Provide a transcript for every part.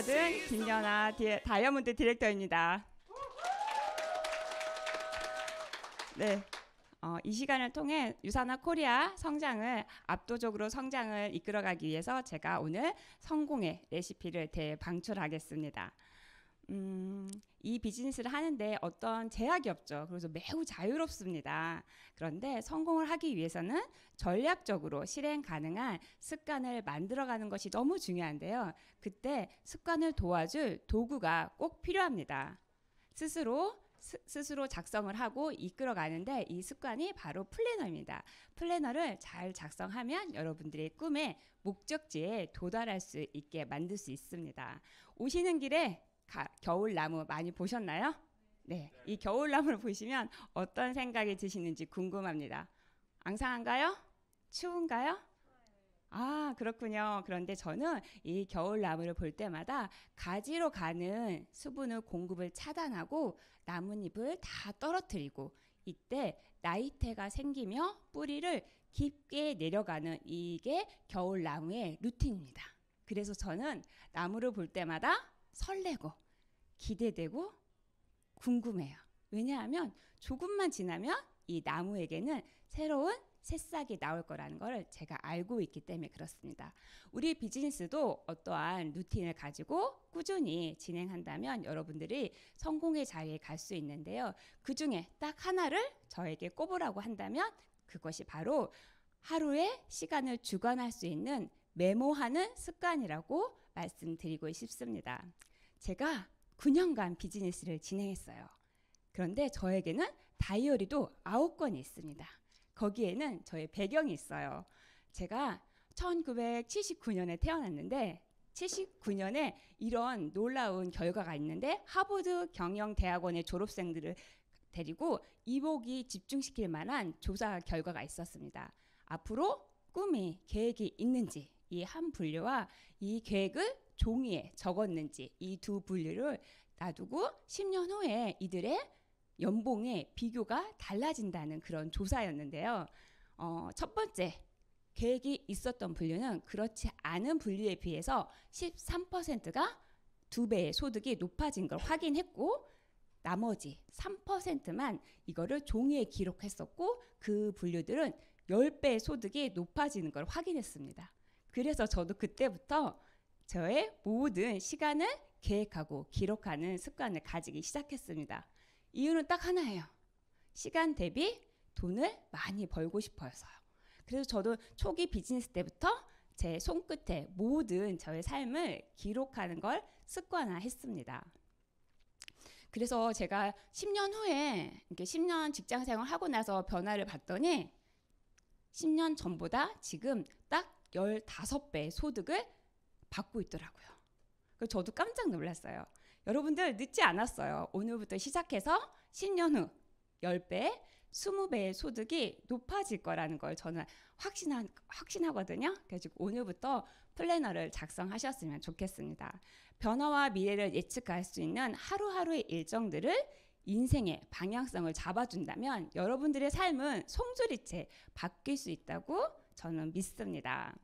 찾은 김연아 다이아몬드 디렉터입니다. 네. 어, 이 시간을 통해 유산화 코리아 성장을 압도적으로 성장을 이끌어가기 위해서 제가 오늘 성공의 레시피를 대방출하겠습니다. 음, 이 비즈니스를 하는데 어떤 제약이 없죠. 그래서 매우 자유롭습니다. 그런데 성공을 하기 위해서는 전략적으로 실행 가능한 습관을 만들어가는 것이 너무 중요한데요. 그때 습관을 도와줄 도구가 꼭 필요합니다. 스스로 스, 스로 작성을 하고 이끌어 가는데 이 습관이 바로 플래너입니다. 플래너를 잘 작성하면 여러분들의 꿈의 목적지에 도달할 수 있게 만들 수 있습니다. 오시는 길에 가, 겨울나무 많이 보셨나요? 네, 이 겨울나무를 보시면 어떤 생각이 드시는지 궁금합니다. 앙상한가요? 추운가요? 아, 그렇군요. 그런데 저는 이 겨울나무를 볼 때마다 가지로 가는 수분을 공급을 차단하고 나뭇잎을 다 떨어뜨리고 이때 나이테가 생기며 뿌리를 깊게 내려가는 이게 겨울나무의 루틴입니다. 그래서 저는 나무를 볼 때마다 설레고 기대되고 궁금해요. 왜냐하면 조금만 지나면 이 나무에게는 새로운 새싹이 나올 거라는 것을 제가 알고 있기 때문에 그렇습니다. 우리 비즈니스도 어떠한 루틴을 가지고 꾸준히 진행한다면 여러분들이 성공의 자리에 갈 수 있는데요. 그 중에 딱 하나를 저에게 꼽으라고 한다면 그것이 바로 하루의 시간을 주관할 수 있는 메모하는 습관이라고 말씀드리고 싶습니다. 제가 9년간 비즈니스를 진행했어요. 그런데 저에게는 다이어리도 9권이 있습니다. 거기에는 저의 배경이 있어요. 제가 1979년에 태어났는데 79년에 이런 놀라운 결과가 있는데 하버드 경영대학원의 졸업생들을 데리고 이목이 집중시킬 만한 조사 결과가 있었습니다. 앞으로 꿈이 계획이 있는지 이 한 분류와 이 계획을 종이에 적었는지 이 두 분류를 놔두고 10년 후에 이들의 연봉의 비교가 달라진다는 그런 조사였는데요. 어, 첫 번째 계획이 있었던 분류는 그렇지 않은 분류에 비해서 13%가 두 배의 소득이 높아진 걸 확인했고 나머지 3%만 이거를 종이에 기록했었고 그 분류들은 10배의 소득이 높아지는 걸 확인했습니다. 그래서 저도 그때부터 저의 모든 시간을 계획하고 기록하는 습관을 가지기 시작했습니다. 이유는 딱 하나예요. 시간 대비 돈을 많이 벌고 싶어서요. 그래서 저도 초기 비즈니스 때부터 제 손끝에 모든 저의 삶을 기록하는 걸 습관화했습니다. 그래서 제가 10년 후에 이렇게 10년 직장 생활 하고 나서 변화를 봤더니 10년 전보다 지금 딱 15배 소득을 받고 있더라고요. 그 저도 깜짝 놀랐어요. 여러분들 늦지 않았어요. 오늘부터 시작해서 10년 후 10배, 20배의 소득이 높아질 거라는 걸 저는 확신한, 확신하거든요. 그래서 오늘부터 플래너를 작성하셨으면 좋겠습니다. 변화와 미래를 예측할 수 있는 하루하루의 일정들을 인생의 방향성을 잡아준다면 여러분들의 삶은 송두리째 바뀔 수 있다고 저는 믿습니다.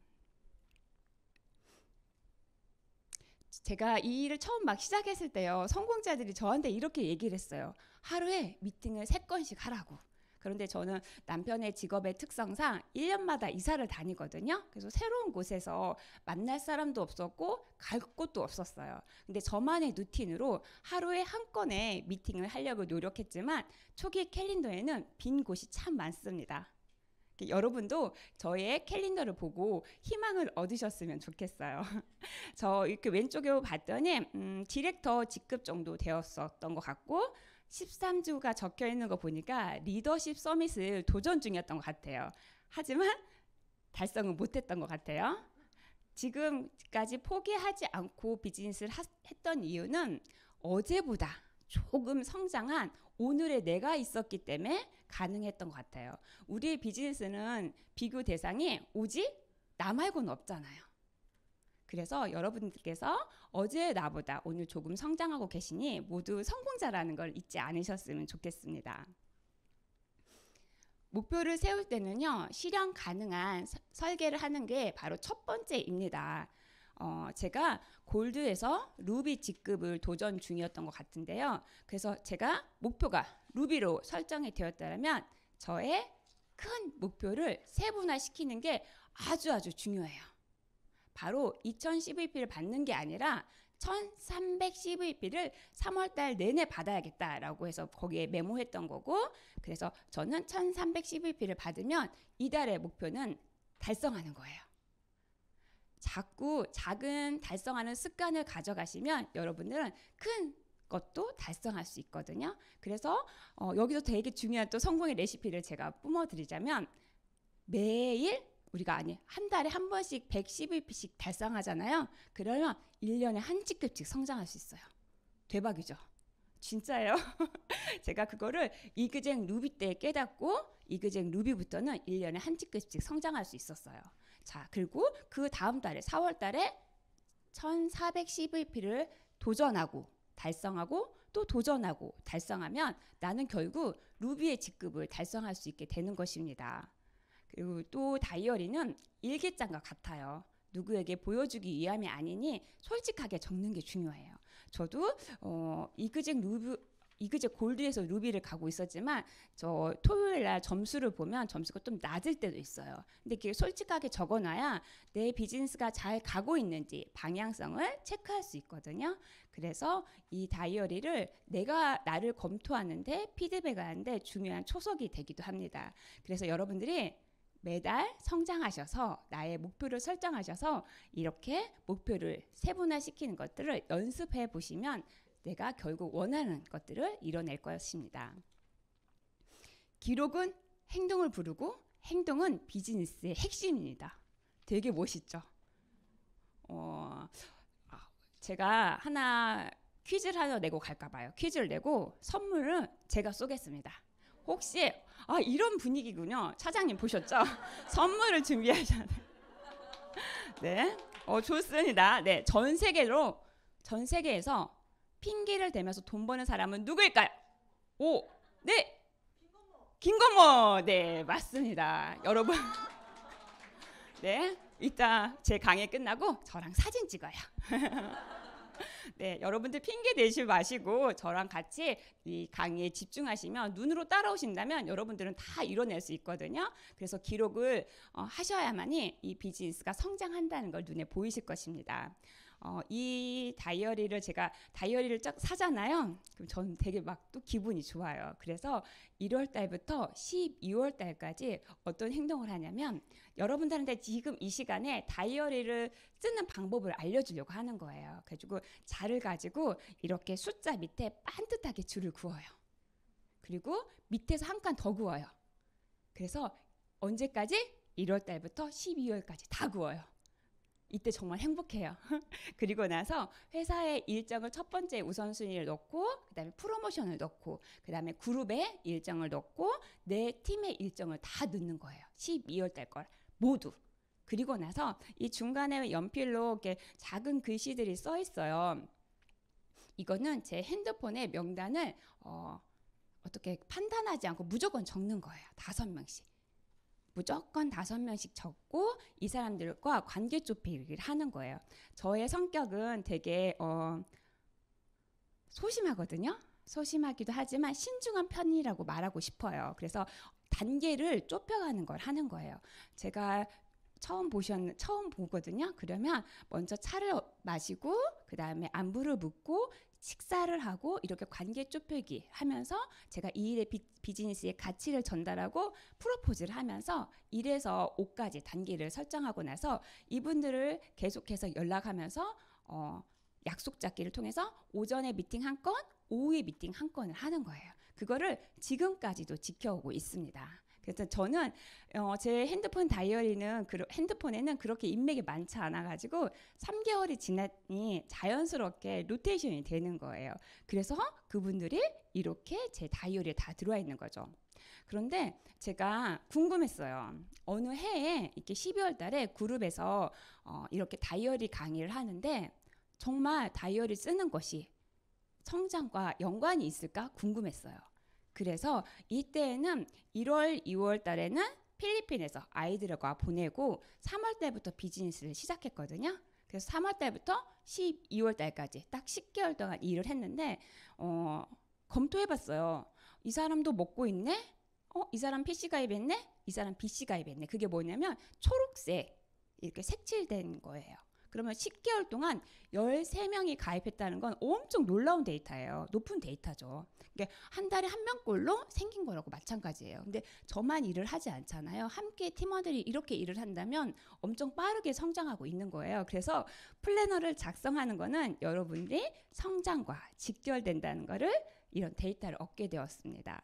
제가 이 일을 처음 막 시작했을 때요. 성공자들이 저한테 이렇게 얘기를 했어요. 하루에 미팅을 세건씩 하라고. 그런데 저는 남편의 직업의 특성상 1년마다 이사를 다니거든요. 그래서 새로운 곳에서 만날 사람도 없었고 갈 곳도 없었어요. 근데 저만의 루틴으로 하루에 한 건의 미팅을 하려고 노력했지만 초기 캘린더에는 빈 곳이 참 많습니다. 그 여러분도 저의 캘린더를 보고 희망을 얻으셨으면 좋겠어요. 저 이렇게 왼쪽에 봤더니 음, 디렉터 직급 정도 되었었던 것 같고 13주가 적혀 있는 거 보니까 리더십 서밋을 도전 중이었던 것 같아요. 하지만 달성은 못했던 것 같아요. 지금까지 포기하지 않고 비즈니스를 하, 했던 이유는 어제보다 조금 성장한 오늘의 내가 있었기 때문에 가능했던 것 같아요. 우리의 비즈니스는 비교 대상이 오직 나 말고는 없잖아요. 그래서 여러분들께서 어제 나보다 오늘 조금 성장하고 계시니 모두 성공자라는 걸 잊지 않으셨으면 좋겠습니다. 목표를 세울 때는요, 실현 가능한 설계를 하는 게 바로 첫 번째입니다. 어, 제가 골드에서 루비 직급을 도전 중이었던 것 같은데요. 그래서 제가 목표가 루비로 설정이 되었다면 저의 큰 목표를 세분화시키는 게 아주 아주 중요해요. 바로 2 0 1 2 p 를 받는 게 아니라 1300CVP를 3월달 내내 받아야겠다라고 해서 거기에 메모했던 거고 그래서 저는 1300CVP를 받으면 이달의 목표는 달성하는 거예요. 자꾸 작은 달성하는 습관을 가져가시면 여러분들은 큰 것도 달성할 수 있거든요. 그래서 어, 여기서 되게 중요한 또 성공의 레시피를 제가 뿜어드리자면 매일 우리가 아니 한 달에 한 번씩 110일씩 달성하잖아요. 그러면 1년에 한 직급씩 성장할 수 있어요. 대박이죠. 진짜예요. 제가 그거를 이그쟁 루비 때 깨닫고 이그쟁 루비부터는 1년에 한 직급씩 성장할 수 있었어요. 자, 그리고 그 다음 달에 4월 달에 1410VP를 도전하고 달성하고 또 도전하고 달성하면 나는 결국 루비의 직급을 달성할 수 있게 되는 것입니다. 그리고 또 다이어리는 일기장과 같아요. 누구에게 보여주기 위함이 아니니 솔직하게 적는 게 중요해요. 저도 어, 이그잭 루브, 이그제 골드에서 루비를 가고 있었지만 저 토요일 날 점수를 보면 점수가 좀 낮을 때도 있어요. 근데 그게 솔직하게 적어놔야 내 비즈니스가 잘 가고 있는지 방향성을 체크할 수 있거든요. 그래서 이 다이어리를 내가 나를 검토하는데 피드백하는데 중요한 초석이 되기도 합니다. 그래서 여러분들이 매달 성장하셔서 나의 목표를 설정하셔서 이렇게 목표를 세분화시키는 것들을 연습해 보시면 내가 결국 원하는 것들을 이뤄낼 것입니다. 기록은 행동을 부르고 행동은 비즈니스의 핵심입니다. 되게 멋있죠? 어, 아, 제가 하나 퀴즈를 하나 내고 갈까 봐요. 퀴즈를 내고 선물을 제가 쏘겠습니다. 혹시 아 이런 분위기군요. 차장님 보셨죠? 선물을 준비하셨네 네. 어 좋습니다. 네. 전 세계로 전 세계에서 핑계를 대면서 돈 버는 사람은 누구일까요? 오, 네, 김건모, 네 맞습니다. 여러분, 네 이따 제 강의 끝나고 저랑 사진 찍어요. 네, 여러분들 핑계 대지 마시고 저랑 같이 이 강의에 집중하시면 눈으로 따라오신다면 여러분들은 다 이뤄낼 수 있거든요. 그래서 기록을 어, 하셔야만이 이 비즈니스가 성장한다는 걸 눈에 보이실 것입니다. 어, 이 다이어리를 제가 다이어리를 쫙 사잖아요. 그럼 저는 되게 막 또 기분이 좋아요. 그래서 1월 달부터 12월 달까지 어떤 행동을 하냐면 여러분들한테 지금 이 시간에 다이어리를 쓰는 방법을 알려주려고 하는 거예요. 그래가지고 자를 가지고 이렇게 숫자 밑에 반듯하게 줄을 구워요. 그리고 밑에서 한 칸 더 구워요. 그래서 언제까지? 1월 달부터 12월까지 다 구워요. 이때 정말 행복해요. 그리고 나서 회사의 일정을 첫 번째 우선순위를 넣고, 그 다음에 프로모션을 넣고, 그 다음에 그룹의 일정을 넣고, 내 팀의 일정을 다 넣는 거예요. 12월 달 걸. 모두. 그리고 나서 이 중간에 연필로 이렇게 작은 글씨들이 써 있어요. 이거는 제 핸드폰의 명단을, 어, 어떻게 판단하지 않고 무조건 적는 거예요. 다섯 명씩. 무조건 다섯 명씩 적고 이 사람들과 관계 좁히기를 하는 거예요. 저의 성격은 되게 어, 소심하거든요. 소심하기도 하지만 신중한 편이라고 말하고 싶어요. 그래서 단계를 좁혀가는 걸 하는 거예요. 제가 처음 보셨 처음 보거든요. 그러면 먼저 차를 마시고 그 다음에 안부를 묻고 식사를 하고 이렇게 관계 좁혀기 하면서 제가 이 일의 비, 즈니스의 가치를 전달하고 프로포즈를 하면서 1에서 5까지 단계를 설정하고 나서 이분들을 계속해서 연락하면서 어, 약속 잡기를 통해서 오전에 미팅 한 건, 오후에 미팅 한 건을 하는 거예요. 그거를 지금까지도 지켜오고 있습니다. 그래서 저는 어, 제 핸드폰 다이어리는 그, 핸드폰에는 그렇게 인맥이 많지 않아가지고 3개월이 지났니 자연스럽게 로테이션이 되는 거예요. 그래서 그분들이 이렇게 제 다이어리에 다 들어와 있는 거죠. 그런데 제가 궁금했어요. 어느 해에 이렇게 12월 달에 그룹에서 어, 이렇게 다이어리 강의를 하는데 정말 다이어리 쓰는 것이 성장과 연관이 있을까 궁금했어요. 그래서 이때에는 1월, 2월 달에는 필리핀에서 아이들과 보내고 3월 달부터 비즈니스를 시작했거든요. 그래서 3월 달부터 12월 달까지 딱 10개월 동안 일을 했는데 어, 검토해 봤어요. 이 사람도 먹고 있네? 어, 이 사람 PC 가입했네? 이 사람 BC 가입했네. 그게 뭐냐면 초록색 이렇게 색칠된 거예요. 그러면 10개월 동안 13명이 가입했다는 건 엄청 놀라운 데이터예요. 높은 데이터죠. 그러니까 한 달에 한 명꼴로 생긴 거라고 마찬가지예요. 근데 저만 일을 하지 않잖아요. 함께 팀원들이 이렇게 일을 한다면 엄청 빠르게 성장하고 있는 거예요. 그래서 플래너를 작성하는 거는 여러분들이 성장과 직결된다는 거를 이런 데이터를 얻게 되었습니다.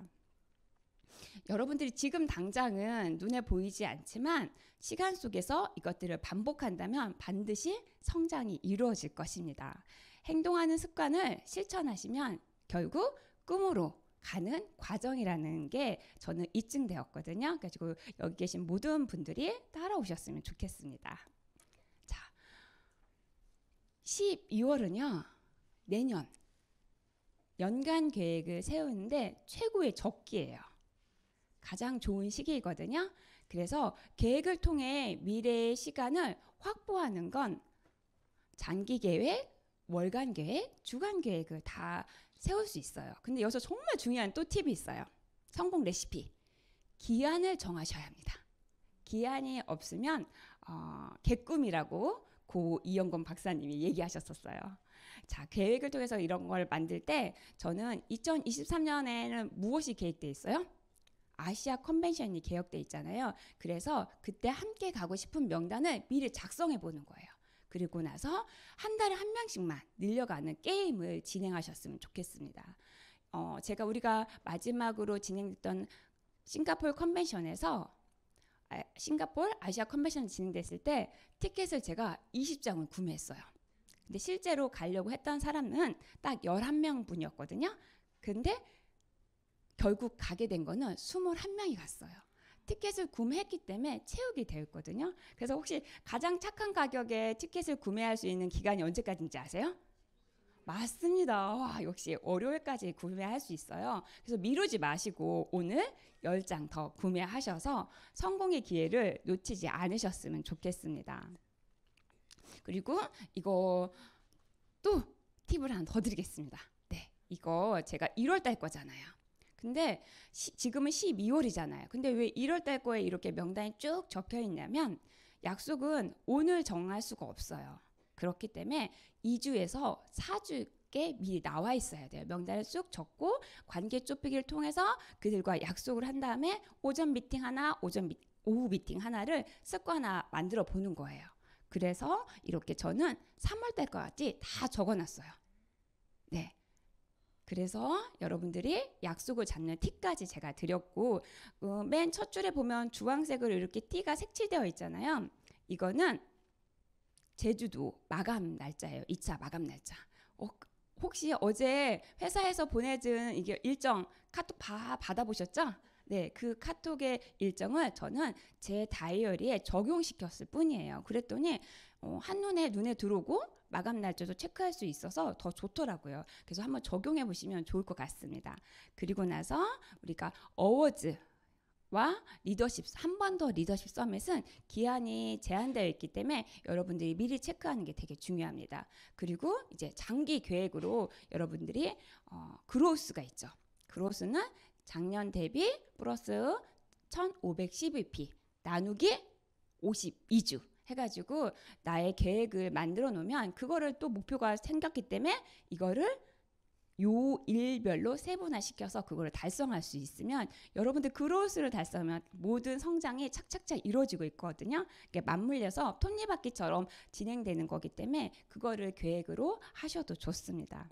여러분들이 지금 당장은 눈에 보이지 않지만 시간 속에서 이것들을 반복한다면 반드시 성장이 이루어질 것입니다. 행동하는 습관을 실천하시면 결국 꿈으로 가는 과정이라는 게 저는 입증되었거든요. 그래가 여기 계신 모든 분들이 따라오셨으면 좋겠습니다. 자, 12월은요, 내년 연간 계획을 세우는데 최고의 적기예요. 가장 좋은 시기이거든요. 그래서 계획을 통해 미래의 시간을 확보하는 건 장기 계획, 월간 계획, 주간 계획을 다 세울 수 있어요. 근데 여기서 정말 중요한 또 팁이 있어요. 성공 레시피. 기한을 정하셔야 합니다. 기한이 없으면 어, 개꿈이라고 고 이영건 박사님이 얘기하셨었어요. 자, 계획을 통해서 이런 걸 만들 때 저는 2023년에는 무엇이 계획돼 있어요? 아시아 컨벤션이 개혁돼 있잖아요. 그래서 그때 함께 가고 싶은 명단을 미리 작성해 보는 거예요. 그리고 나서 한 달에 한 명씩만 늘려가는 게임을 진행하셨으면 좋겠습니다. 어, 제가 우리가 마지막으로 진행됐던 싱가폴 컨벤션에서 아, 싱가폴 아시아 컨벤션 진행됐을 때 티켓을 제가 20장을 구매했어요. 근데 실제로 가려고 했던 사람은 딱 11명 분이었거든요. 근데 결국 가게 된 거는 21명이 갔어요. 티켓을 구매했기 때문에 체육이 되었거든요. 그래서 혹시 가장 착한 가격에 티켓을 구매할 수 있는 기간이 언제까지인지 아세요? 맞습니다. 와, 역시 월요일까지 구매할 수 있어요. 그래서 미루지 마시고 오늘 10장 더 구매하셔서 성공의 기회를 놓치지 않으셨으면 좋겠습니다. 그리고 이거 또 팁을 하나 더 드리겠습니다. 네. 이거 제가 1월 달 거잖아요. 근데 시, 지금은 12월이잖아요. 근데 왜 1월 달 거에 이렇게 명단이 쭉 적혀 있냐면 약속은 오늘 정할 수가 없어요. 그렇기 때문에 2주에서 4주 미리 나와 있어야 돼요. 명단을 쑥 적고 관계 좁히기를 통해서 그들과 약속을 한 다음에 오전 미팅 하나, 오전 미, 오후 미팅 하나를 습관화 만들어 보는 거예요. 그래서 이렇게 저는 3월 달까지 다 적어놨어요. 네. 그래서 여러분들이 약속을 잡는 티까지 제가 드렸고 어, 맨첫 줄에 보면 주황색으로 이렇게 티가 색칠되어 있잖아요. 이거는 제주도 마감 날짜예요. 2차 마감 날짜. 어, 혹시 어제 회사에서 보내준 이게 일정 카톡 바, 받아보셨죠? 네, 그 카톡의 일정을 저는 제 다이어리에 적용시켰을 뿐이에요. 그랬더니 어, 한눈에 눈에 들어오고 마감 날짜도 체크할 수 있어서 더 좋더라고요. 그래서 한번 적용해 보시면 좋을 것 같습니다. 그리고 나서 우리가 어워즈 와 리더십 한 번 더 리더십 서밋은 기한이 제한되어 있기 때문에 여러분들이 미리 체크하는 게 되게 중요합니다. 그리고 이제 장기 계획으로 여러분들이 어, 그로스가 있죠. 그로스는 작년 대비 플러스 1512p 나누기 52주 해가지고 나의 계획을 만들어 놓으면 그거를 또 목표가 생겼기 때문에 이거를 요 일별로 세분화시켜서 그거를 달성할 수 있으면 여러분들 그로스를 달성하면 모든 성장이 착착착 이루어지고 있거든요. 이게 맞물려서 톱니바퀴처럼 진행되는 거기 때문에 그거를 계획으로 하셔도 좋습니다.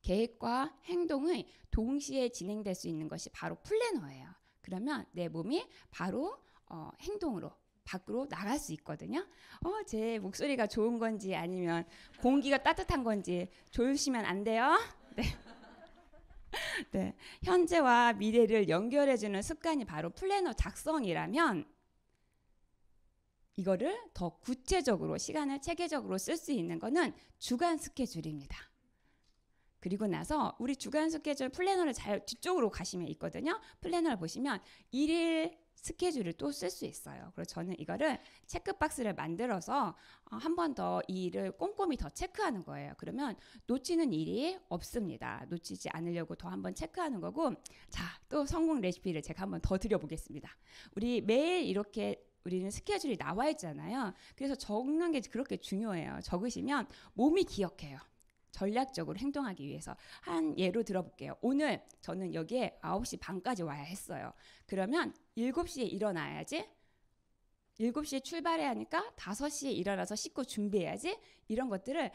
계획과 행동의 동시에 진행될 수 있는 것이 바로 플래너예요. 그러면 내 몸이 바로 어, 행동으로 밖으로 나갈 수 있거든요. 어, 제 목소리가 좋은 건지 아니면 공기가 따뜻한 건지 조율시면 안 돼요. 네. 네. 현재와 미래를 연결해주는 습관이 바로 플래너 작성이라면 이거를 더 구체적으로 시간을 체계적으로 쓸 수 있는 거는 주간 스케줄입니다. 그리고 나서 우리 주간 스케줄 플래너를 잘 뒤쪽으로 가시면 있거든요. 플래너를 보시면 일일 스케줄을 또 쓸 수 있어요. 그래서 저는 이거를 체크박스를 만들어서 어, 한번더이 일을 꼼꼼히 더 체크하는 거예요. 그러면 놓치는 일이 없습니다. 놓치지 않으려고 더 한 번 체크하는 거고, 자, 또 성공 레시피를 제가 한 번 더 드려보겠습니다. 우리 매일 이렇게 우리는 스케줄이 나와 있잖아요. 그래서 적는 게 그렇게 중요해요. 적으시면 몸이 기억해요. 전략적으로 행동하기 위해서 한 예로 들어볼게요. 오늘 저는 여기에 9시 반까지 와야 했어요. 그러면 7시에 일어나야지. 7시에 출발해야 하니까 5시에 일어나서 씻고 준비해야지. 이런 것들을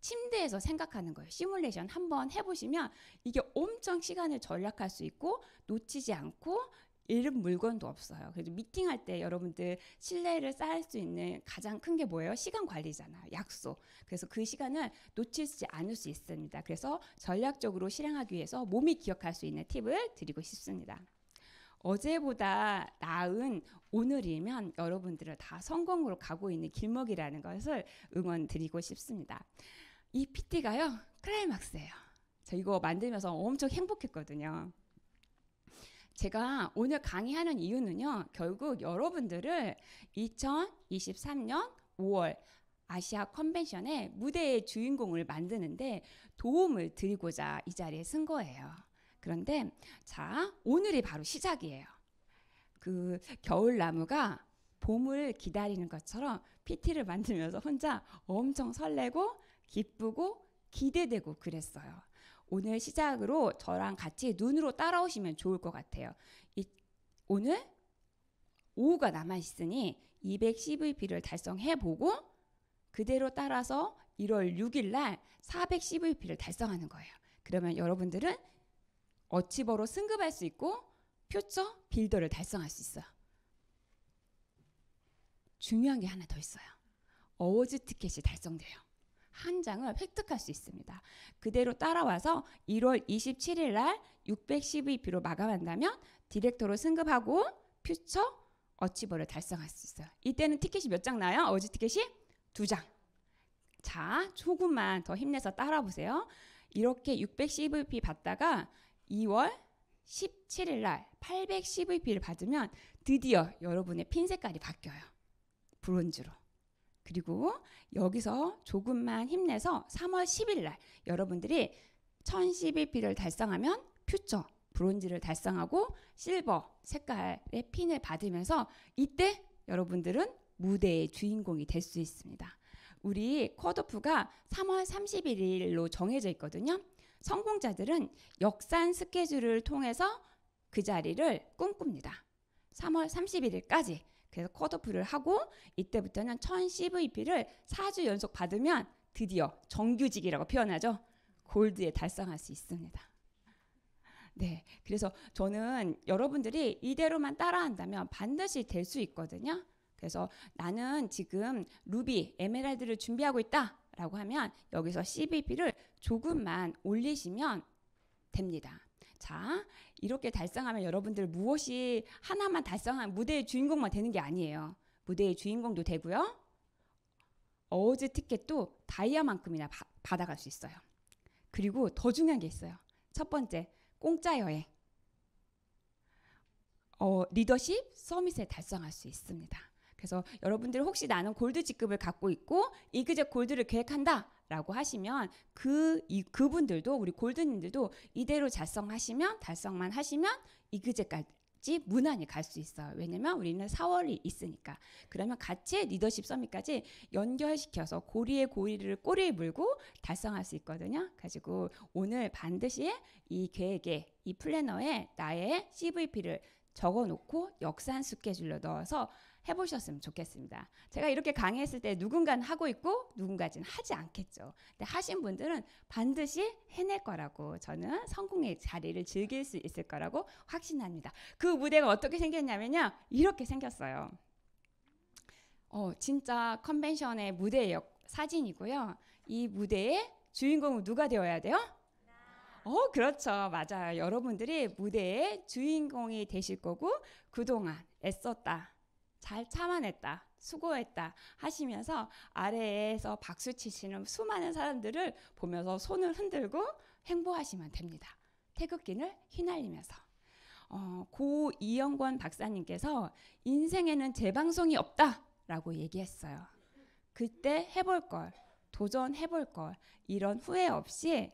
침대에서 생각하는 거예요. 시뮬레이션 한번 해보시면 이게 엄청 시간을 절약할 수 있고 놓치지 않고 잃은 물건도 없어요. 그래서 미팅할 때 여러분들 신뢰를 쌓을 수 있는 가장 큰 게 뭐예요? 시간 관리잖아요. 약속. 그래서 그 시간을 놓치지 않을 수 있습니다. 그래서 전략적으로 실행하기 위해서 몸이 기억할 수 있는 팁을 드리고 싶습니다. 어제보다 나은 오늘이면 여러분들을 다 성공으로 가고 있는 길목이라는 것을 응원 드리고 싶습니다. 이 PT가요, 클라이막스예요. 저 이거 만들면서 엄청 행복했거든요. 제가 오늘 강의하는 이유는요, 결국 여러분들을 2023년 5월 아시아 컨벤션의 무대의 주인공을 만드는데 도움을 드리고자 이 자리에 쓴 거예요. 그런데 자, 오늘이 바로 시작이에요. 그 겨울나무가 봄을 기다리는 것처럼 PT를 만들면서 혼자 엄청 설레고 기쁘고 기대되고 그랬어요. 오늘 시작으로 저랑 같이 눈으로 따라오시면 좋을 것 같아요. 이, 오늘 오후가 남아있으니 210VP를 달성해보고 그대로 따라서 1월 6일날 410VP를 달성하는 거예요. 그러면 여러분들은 어치버로 승급할 수 있고 표처 빌더를 달성할 수 있어요. 중요한 게 하나 더 있어요. 어워즈 티켓이 달성돼요. 한 장을 획득할 수 있습니다. 그대로 따라와서 1월 27일 날 612P로 마감한다면 디렉터로 승급하고 퓨처 어치버를 달성할 수 있어요. 이때는 티켓이 몇 장 나요? 어지 티켓이 두 장. 자, 조금만 더 힘내서 따라보세요. 이렇게 6 1 0 p 받다가 2월 17일 날8 1 0 p 를 받으면 드디어 여러분의 핀 색깔이 바뀌어요. 브론즈로. 그리고 여기서 조금만 힘내서 3월 10일 날 여러분들이 1011P를 달성하면 퓨처 브론즈를 달성하고 실버 색깔의 핀을 받으면서 이때 여러분들은 무대의 주인공이 될 수 있습니다. 우리 컷오프가 3월 31일로 정해져 있거든요. 성공자들은 역산 스케줄을 통해서 그 자리를 꿈꿉니다. 3월 31일까지 그래서 컷오프를 하고 이때부터는 1000 CVP를 4주 연속 받으면 드디어 정규직이라고 표현하죠. 골드에 달성할 수 있습니다. 네. 그래서 저는 여러분들이 이대로만 따라한다면 반드시 될 수 있거든요. 그래서 나는 지금 루비, 에메랄드를 준비하고 있다. 라고 하면 여기서 CVP를 조금만 올리시면 됩니다. 자, 이렇게 달성하면 여러분들 무엇이 하나만 달성한 무대의 주인공만 되는 게 아니에요. 무대의 주인공도 되고요. 어워즈 티켓도 다이아만큼이나 바, 받아갈 수 있어요. 그리고 더 중요한 게 있어요. 첫 번째, 공짜 여행. 어, 리더십 서밋에 달성할 수 있습니다. 그래서 여러분들 혹시 나는 골드 직급을 갖고 있고 이그제 골드를 계획한다 라고 하시면 그, 이, 그분들도 우리 골든님들도 이대로 작성하시면 달성만 하시면 이그제까지 무난히 갈 수 있어요. 왜냐면 우리는 4월이 있으니까. 그러면 같이 리더십 서밋까지 연결시켜서 고리에 고리를 꼬리에 물고 달성할 수 있거든요. 가지고 오늘 반드시 이 계획에 이 플래너에 나의 CVP를 적어놓고 역산 스케줄로 넣어서 해보셨으면 좋겠습니다. 제가 이렇게 강의했을 때 누군가는 하고 있고 누군가는 하지 않겠죠. 근데 하신 분들은 반드시 해낼 거라고 저는 성공의 자리를 즐길 수 있을 거라고 확신합니다. 그 무대가 어떻게 생겼냐면요. 이렇게 생겼어요. 어, 진짜 컨벤션의 무대 역, 사진이고요. 이 무대의 주인공은 누가 되어야 돼요? 어, 그렇죠. 맞아요. 여러분들이 무대의 주인공이 되실 거고, 그동안 애썼다. 잘 참아냈다. 수고했다 하시면서 아래에서 박수 치시는 수많은 사람들을 보면서 손을 흔들고 행보하시면 됩니다. 태극기를 휘날리면서. 어, 고 이영권 박사님께서 인생에는 재방송이 없다 라고 얘기했어요. 그때 해볼 걸, 도전해볼 걸, 이런 후회 없이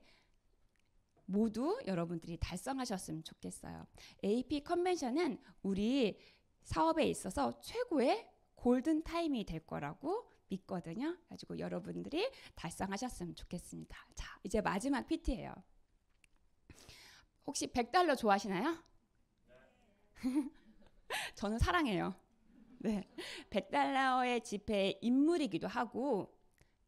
모두 여러분들이 달성하셨으면 좋겠어요. AP 컨벤션은 우리 사업에 있어서 최고의 골든 타임이 될 거라고 믿거든요. 가지고 여러분들이 달성하셨으면 좋겠습니다. 자, 이제 마지막 PT예요. 혹시 100달러 좋아하시나요? 네. 저는 사랑해요. 네. 100달러의 지폐의 인물이기도 하고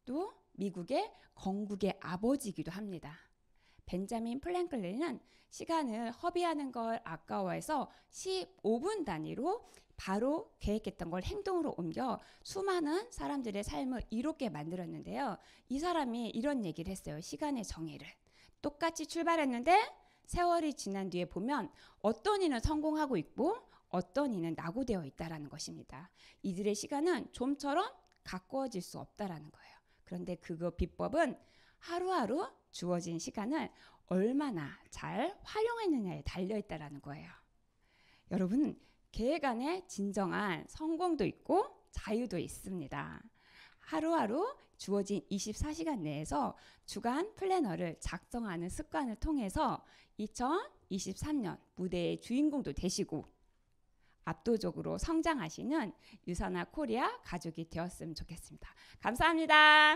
또 미국의 건국의 아버지이기도 합니다. 벤자민 플랭클린은 시간을 허비하는 걸 아까워해서 15분 단위로 바로 계획했던 걸 행동으로 옮겨 수많은 사람들의 삶을 이롭게 만들었는데요. 이 사람이 이런 얘기를 했어요. 시간의 정의를. 똑같이 출발했는데 세월이 지난 뒤에 보면 어떤 이는 성공하고 있고 어떤 이는 낙오되어 있다라는 것입니다. 이들의 시간은 좀처럼 가꾸어질수 없다라는 거예요. 그런데 그거 비법은 하루하루 주어진 시간을 얼마나 잘 활용했느냐에 달려 있다라는 거예요. 여러분, 계획 안에 진정한 성공도 있고 자유도 있습니다. 하루하루 주어진 24시간 내에서 주간 플래너를 작성하는 습관을 통해서 2023년 무대의 주인공도 되시고 압도적으로 성장하시는 유산아 코리아 가족이 되었으면 좋겠습니다. 감사합니다.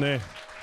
네.